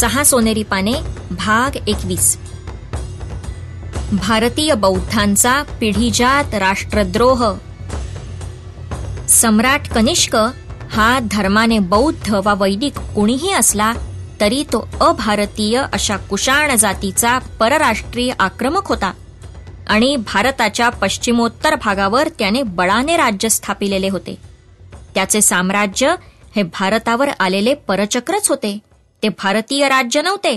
सहा सोनेरी पाने भाग एकवीस भारतीय बौद्धांचा पिढीजात राष्ट्रद्रोह सम्राट कनिष्क हा धर्माने बौद्ध वा वैदिक कोणीही असला तरी तो अभारतीय अशा कुशाण जातीचा परराष्ट्रीय आक्रमक होता आणि भारताच्या पश्चिमोत्तर भागावर त्याने बळाने राज्य स्थापिलेले होते त्याचे साम्राज्य हे भारतावर आलेले परचक्रच होते ते भारतीय राज्य नव्हते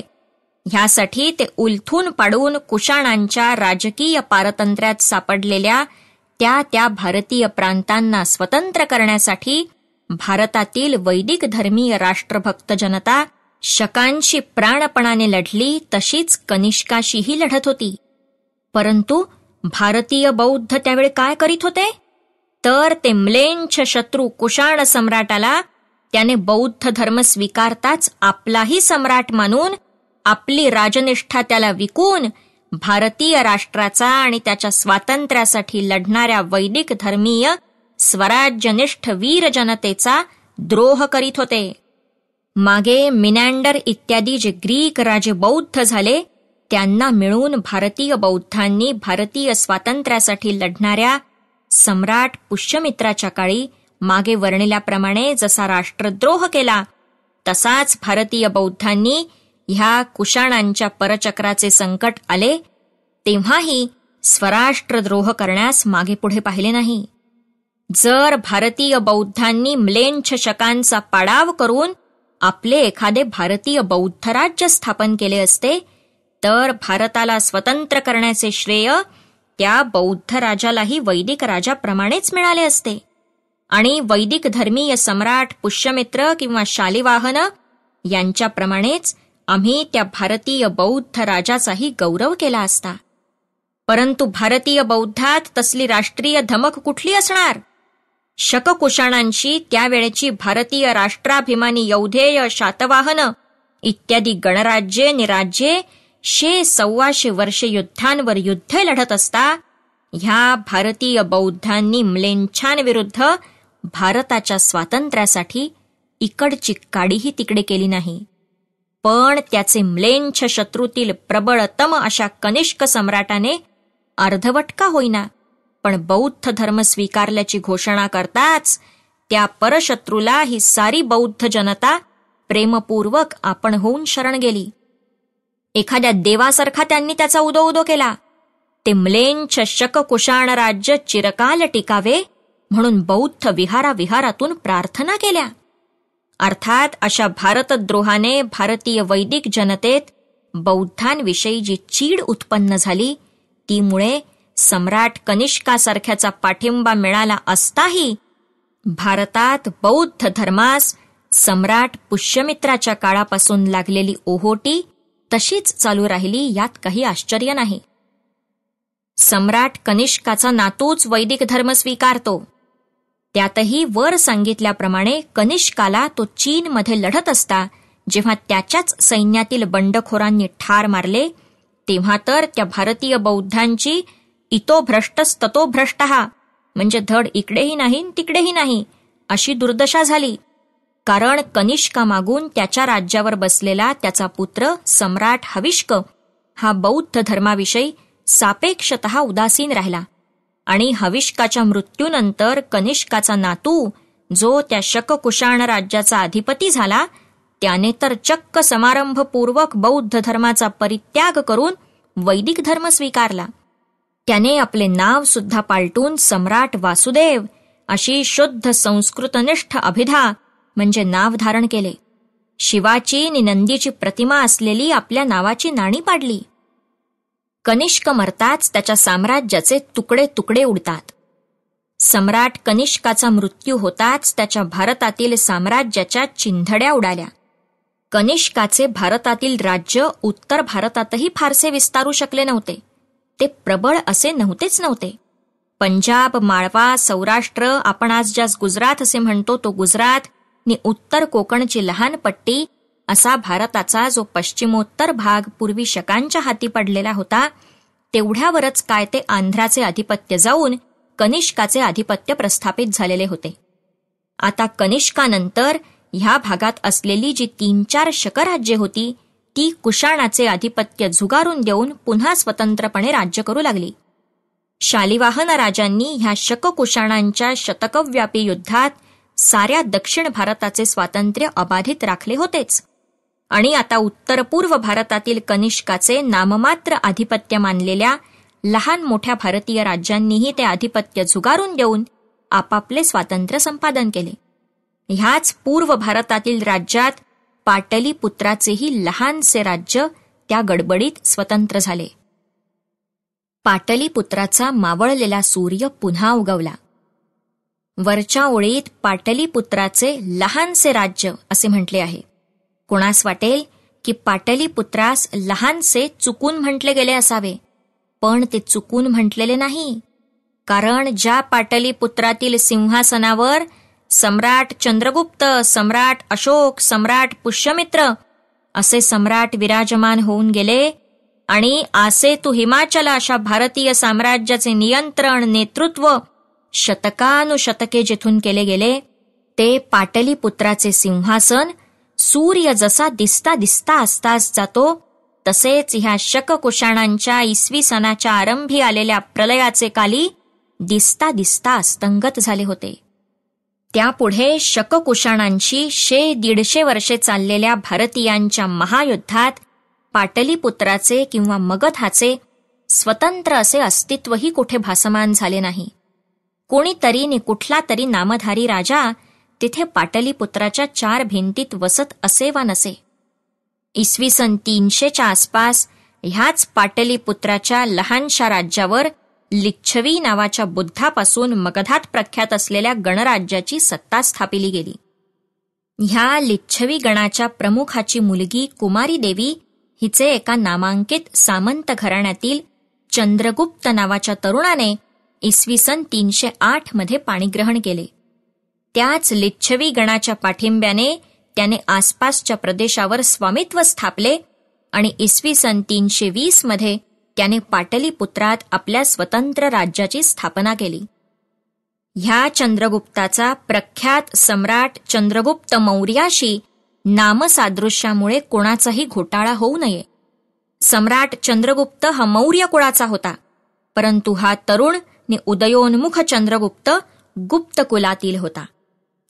ह्यासाठी ते उलथून पाडून कुशाणांच्या राजकीय पारतंत्र्यात सापडलेल्या त्या त्या भारतीय प्रांतांना स्वतंत्र करण्यासाठी भारतातील वैदिक धर्मीय राष्ट्रभक्त जनता शकांशी प्राणपणाने लढली तशीच कनिष्काशीही लढत होती परंतु भारतीय बौद्ध त्यावेळी काय करीत होते तर ते म्लेंछ शत्रू कुशाण सम्राटाला त्याने बौद्ध धर्म स्वीकारताच आपलाही सम्राट मानून आपली राजनिष्ठा त्याला विकून भारतीय राष्ट्राचा आणि त्याच्या स्वातंत्र्यासाठी लढणाऱ्या वैदिक धर्मीय स्वराज्यनिष्ठ वीर जनतेचा द्रोह करीत होते मागे मिनँडर इत्यादी जे ग्रीक राजे बौद्ध झाले त्यांना मिळून भारतीय बौद्धांनी भारतीय स्वातंत्र्यासाठी लढणाऱ्या सम्राट पुष्यमित्राच्या काळी मागे वर्णिल्याप्रमाणे जसा राष्ट्रद्रोह केला तसाच भारतीय बौद्धांनी ह्या कुशाणांच्या परचक्राचे संकट आले तेव्हाही स्वराष्ट्रद्रोह करण्यास मागे पुढे पाहिले नाही जर भारतीय बौद्धांनी म्लेंछ शकांचा पाडाव करून आपले एखादे भारतीय बौद्ध राज्य स्थापन केले असते तर भारताला स्वतंत्र करण्याचे श्रेय त्या बौद्ध राजालाही वैदिक राजाप्रमाणेच मिळाले असते आणि वैदिक धर्मीय सम्राट पुष्यमित्र किंवा शालिवाहन यांच्याप्रमाणेच आम्ही त्या भारतीय बौद्ध राजाचाही गौरव केला असता परंतु भारतीय बौद्धात तसली राष्ट्रीय धमक कुठली असणार शककुशाणांशी त्यावेळेची भारतीय राष्ट्राभिमानी यौधेय शातवाहन इत्यादी गणराज्ये निराज्ये शे सव्वाशे वर्षे युद्धांवर युद्ध लढत असता ह्या भारतीय बौद्धांनी विरुद्ध भारताच्या स्वातंत्र्यासाठी इकडची काडीही तिकडे केली नाही पण त्याचे म्लेंछ शत्रूतील प्रबळतम अशा कनिष्क सम्राटाने अर्धवटका होईना पण बौद्ध धर्म स्वीकारल्याची घोषणा करताच त्या परशत्रूला ही सारी बौद्ध जनता प्रेमपूर्वक आपण होऊन शरण गेली एखाद्या देवासारखा त्यांनी त्याचा उदो उदो केला ते म्लेंछ शककुशाण राज्य चिरकाल टिकावे म्हणून बौद्ध विहाराविहारातून प्रार्थना केल्या अर्थात अशा भारतद्रोहाने भारतीय वैदिक जनतेत बौद्धांविषयी जी चीड उत्पन्न झाली तीमुळे सम्राट कनिष्कासारख्याचा पाठिंबा मिळाला असताही भारतात बौद्ध धर्मास सम्राट पुष्यमित्राच्या काळापासून लागलेली ओहोटी तशीच चालू राहिली यात काही आश्चर्य नाही सम्राट कनिष्काचा नातूच वैदिक धर्म स्वीकारतो त्यातही वर सांगितल्याप्रमाणे कनिष्काला तो चीनमध्ये लढत असता जेव्हा त्याच्याच सैन्यातील बंडखोरांनी ठार मारले तेव्हा तर त्या भारतीय बौद्धांची इतो भ्रष्टस्ततो भ्रष्ट हा म्हणजे धड इकडेही नाही तिकडेही नाही अशी दुर्दशा झाली कारण कनिष्का मागून त्याच्या राज्यावर बसलेला त्याचा पुत्र सम्राट हविष्क हा बौद्ध धर्माविषयी सापेक्षत उदासीन राहिला आणि हविष्काच्या मृत्यूनंतर कनिष्काचा नातू जो त्या शककुशाण राज्याचा अधिपती झाला त्याने तर चक्क समारंभपूर्वक बौद्ध धर्माचा परित्याग करून वैदिक धर्म स्वीकारला त्याने आपले नाव सुद्धा पालटून सम्राट वासुदेव अशी शुद्ध संस्कृतनिष्ठ अभिधा म्हणजे नाव धारण केले शिवाची निनंदीची नंदीची प्रतिमा असलेली आपल्या नावाची नाणी पाडली कनिष्क मरताच त्याच्या साम्राज्याचे तुकडे तुकडे उडतात सम्राट कनिष्काचा मृत्यू होताच त्याच्या भारतातील साम्राज्याच्या चिंधड्या उडाल्या कनिष्काचे भारतातील राज्य उत्तर भारतातही फारसे विस्तारू शकले नव्हते ते प्रबळ असे नव्हतेच नव्हते पंजाब माळवा सौराष्ट्र आपण आज ज्यास गुजरात असे म्हणतो तो गुजरात नि उत्तर कोकणची लहान पट्टी असा भारताचा जो पश्चिमोत्तर भाग पूर्वी शकांच्या हाती पडलेला होता तेवढ्यावरच काय ते आंध्राचे आधिपत्य जाऊन कनिष्काचे आधिपत्य प्रस्थापित झालेले होते आता कनिष्कानंतर ह्या भागात असलेली जी तीन चार शकराज्ये होती ती कुशाणाचे आधिपत्य झुगारून देऊन पुन्हा स्वतंत्रपणे राज्य करू लागली शालिवाहन राजांनी ह्या शककुशाणांच्या शतकव्यापी युद्धात साऱ्या दक्षिण भारताचे स्वातंत्र्य अबाधित राखले होतेच आणि आता उत्तर पूर्व भारतातील कनिष्काचे नाममात्र आधिपत्य मानलेल्या लहान मोठ्या भारतीय राज्यांनीही ते आधिपत्य झुगारून देऊन आपापले स्वातंत्र्य संपादन केले ह्याच पूर्व भारतातील राज्यात पाटलीपुत्राचेही लहानसे राज्य त्या गडबडीत स्वतंत्र झाले पाटलीपुत्राचा मावळलेला सूर्य पुन्हा उगवला वरच्या ओळीत पाटलीपुत्राचे लहानसे राज्य असे म्हटले आहे कोणास वाटेल की पाटलीपुत्रास लहानसे चुकून म्हटले गेले असावे पण ते चुकून म्हटलेले नाही कारण ज्या पाटलीपुत्रातील सिंहासनावर सम्राट चंद्रगुप्त सम्राट अशोक सम्राट पुष्यमित्र असे सम्राट विराजमान होऊन गेले आणि आसे तू हिमाचल अशा भारतीय साम्राज्याचे नियंत्रण नेतृत्व शतकानुशतके जिथून केले गेले ते पाटलीपुत्राचे सिंहासन सूर्य जसा दिसता दिसता असताच जातो तसेच ह्या शककुशाणांच्या इसवी सणाच्या आरंभी आलेल्या प्रलयाचे काली दिसता दिसता अस्तंगत झाले होते त्यापुढे शककुशाणांशी शे दीडशे वर्षे चाललेल्या भारतीयांच्या महायुद्धात पाटलीपुत्राचे किंवा मगधाचे स्वतंत्र असे अस्तित्वही कुठे भासमान झाले नाही कोणीतरी नि कुठला तरी नामधारी राजा तिथे पाटलीपुत्राच्या चार भिंतीत वसत असे वा नसे इसवी सन तीनशेच्या आसपास ह्याच पाटलीपुत्राच्या लहानशा राज्यावर लिच्छवी नावाच्या बुद्धापासून मगधात प्रख्यात असलेल्या गणराज्याची सत्ता स्थापिली गेली ह्या लिच्छवी गणाच्या प्रमुखाची मुलगी कुमारी देवी हिचे एका नामांकित सामंत घराण्यातील चंद्रगुप्त नावाच्या तरुणाने इसवी सन तीनशे आठ मध्ये पाणीग्रहण केले त्याच लिच्छवी गणाच्या पाठिंब्याने त्याने आसपासच्या प्रदेशावर स्वामित्व स्थापले आणि इसवी सन तीनशे वीस मध्ये त्याने पाटलीपुत्रात आपल्या स्वतंत्र राज्याची स्थापना केली ह्या चंद्रगुप्ताचा प्रख्यात सम्राट चंद्रगुप्त मौर्याशी नामसादृश्यामुळे कोणाचाही घोटाळा होऊ नये सम्राट चंद्रगुप्त हा मौर्य कुळाचा होता परंतु हा तरुण नि उदयोन्मुख चंद्रगुप्त गुप्त कुलातील होता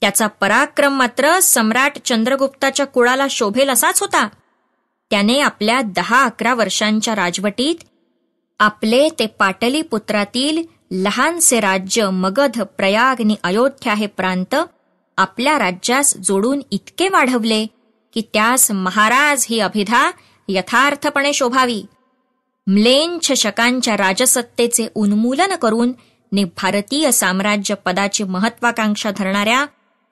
त्याचा पराक्रम मात्र सम्राट चंद्रगुप्ताच्या कुळाला शोभेल असाच होता त्याने आपल्या दहा अकरा वर्षांच्या राजवटीत आपले ते पाटलीपुत्रातील लहानसे राज्य मगध प्रयाग आणि अयोध्या हे प्रांत आपल्या राज्यास जोडून इतके वाढवले की त्यास महाराज ही अभिधा यथार्थपणे शोभावी म्लेंछ शकांच्या राजसत्तेचे उन्मूलन करून ने भारतीय साम्राज्य पदाची महत्वाकांक्षा धरणाऱ्या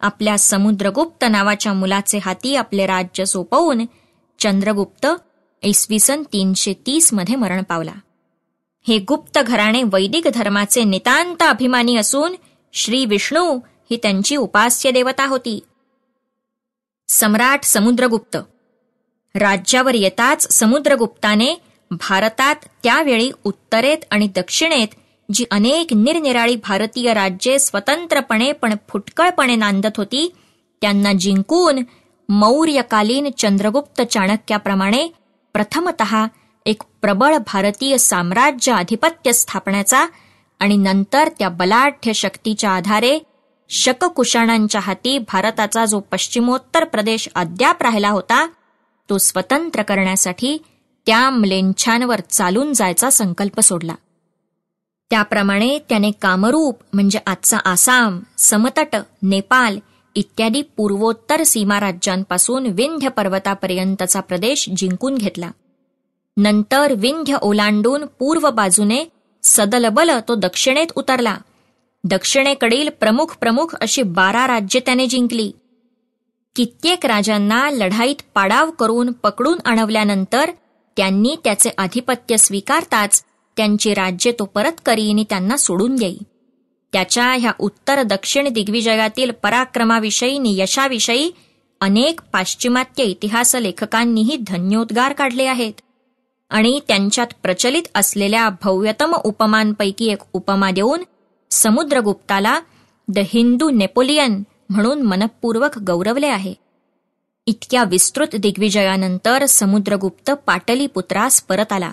आपल्या समुद्रगुप्त नावाच्या मुलाचे हाती आपले राज्य सोपवून चंद्रगुप्त इसवी सन तीनशे तीस मध्ये मरण पावला हे गुप्त घराणे वैदिक धर्माचे नितांत अभिमानी असून श्री विष्णू ही त्यांची उपास्य देवता होती सम्राट समुद्रगुप्त राज्यावर येताच समुद्रगुप्ताने भारतात त्यावेळी उत्तरेत आणि दक्षिणेत जी अनेक निरनिराळी भारतीय राज्ये स्वतंत्रपणे पण फुटकळपणे नांदत होती त्यांना जिंकून मौर्यकालीन चंद्रगुप्त चाणक्याप्रमाणे प्रथमत एक प्रबळ भारतीय साम्राज्य आधिपत्य स्थापण्याचा आणि नंतर त्या बलाढ्य शक्तीच्या आधारे शककुशाणांच्या हाती भारताचा जो पश्चिमोत्तर प्रदेश अद्याप राहिला होता तो स्वतंत्र करण्यासाठी त्या म्लेंछांवर चालून जायचा संकल्प सोडला त्याप्रमाणे त्याने कामरूप म्हणजे आजचा आसाम समतट नेपाल इत्यादी पूर्वोत्तर सीमा राज्यांपासून विंध्य पर्वतापर्यंतचा प्रदेश जिंकून घेतला नंतर विंध्य ओलांडून पूर्व बाजूने सदलबल तो दक्षिणेत उतरला दक्षिणेकडील प्रमुख प्रमुख अशी बारा राज्य त्याने जिंकली कित्येक राजांना लढाईत पाडाव करून पकडून आणवल्यानंतर त्यांनी त्याचे आधिपत्य स्वीकारताच त्यांची राज्ये तो परत करीन त्यांना सोडून देई त्याच्या ह्या उत्तर दक्षिण दिग्विजयातील पराक्रमाविषयी यशाविषयी अनेक पाश्चिमात्य इतिहास लेखकांनीही धन्योद्गार काढले आहेत आणि त्यांच्यात प्रचलित असलेल्या भव्यतम उपमांपैकी एक उपमा देऊन समुद्रगुप्ताला द हिंदू नेपोलियन म्हणून मनपूर्वक गौरवले आहे इतक्या विस्तृत दिग्विजयानंतर समुद्रगुप्त पाटलीपुत्रास परत आला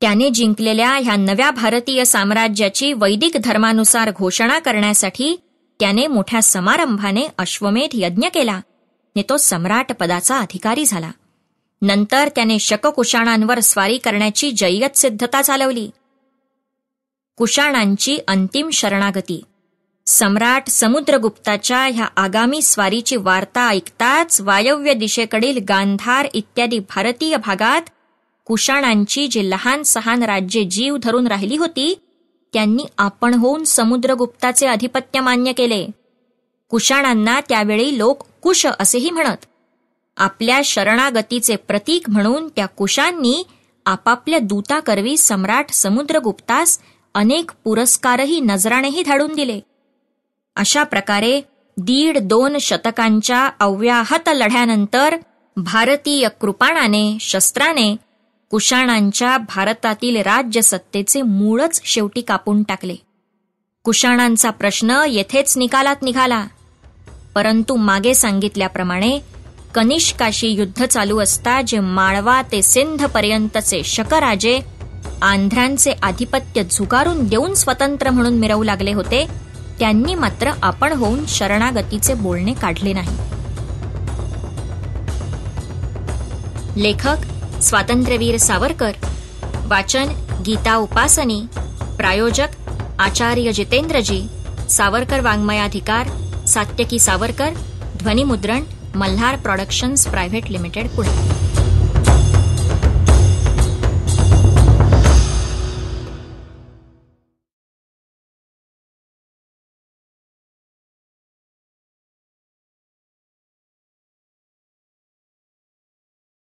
त्याने जिंकलेल्या ह्या नव्या भारतीय साम्राज्याची वैदिक धर्मानुसार घोषणा करण्यासाठी त्याने मोठ्या समारंभाने अश्वमेध यज्ञ केला ने तो सम्राट पदाचा अधिकारी झाला नंतर त्याने शककुशाणांवर स्वारी करण्याची जय्यत सिद्धता चालवली कुशाणांची अंतिम शरणागती सम्राट समुद्रगुप्ताच्या ह्या आगामी स्वारीची वार्ता ऐकताच वायव्य दिशेकडील गांधार इत्यादी भारतीय भागात कुशाणांची जी लहान सहान राज्ये जीव धरून राहिली होती त्यांनी आपण होऊन समुद्रगुप्ताचे अधिपत्य मान्य केले कुशाणांना त्यावेळी लोक कुश असेही म्हणत आपल्या शरणागतीचे प्रतीक म्हणून त्या कुशांनी आपापल्या दूताकरवी सम्राट समुद्रगुप्तास अनेक पुरस्कारही नजरानेही धाडून दिले अशा प्रकारे दीड दोन शतकांच्या अव्याहत लढ्यानंतर भारतीय कृपाणाने शस्त्राने कुशाणांच्या भारतातील राज्यसत्तेचे मूळच शेवटी कापून टाकले कुशाणांचा प्रश्न येथेच निकालात निघाला परंतु मागे सांगितल्याप्रमाणे कनिष्काशी युद्ध चालू असता जे माळवा ते सिंध पर्यंतचे शकराजे आंध्रांचे आधिपत्य झुगारून देऊन स्वतंत्र म्हणून मिरवू लागले होते त्यांनी मात्र आपण होऊन शरणागतीचे बोलणे काढले नाही लेखक स्वातंत्र्यवीर सावरकर वाचन गीता उपासनी प्रायोजक आचार्य जितेंद्रजी सावरकर वाङ्मयाधिकार सात्यकी सावरकर ध्वनिमुद्रण Malhar productions private limited Pune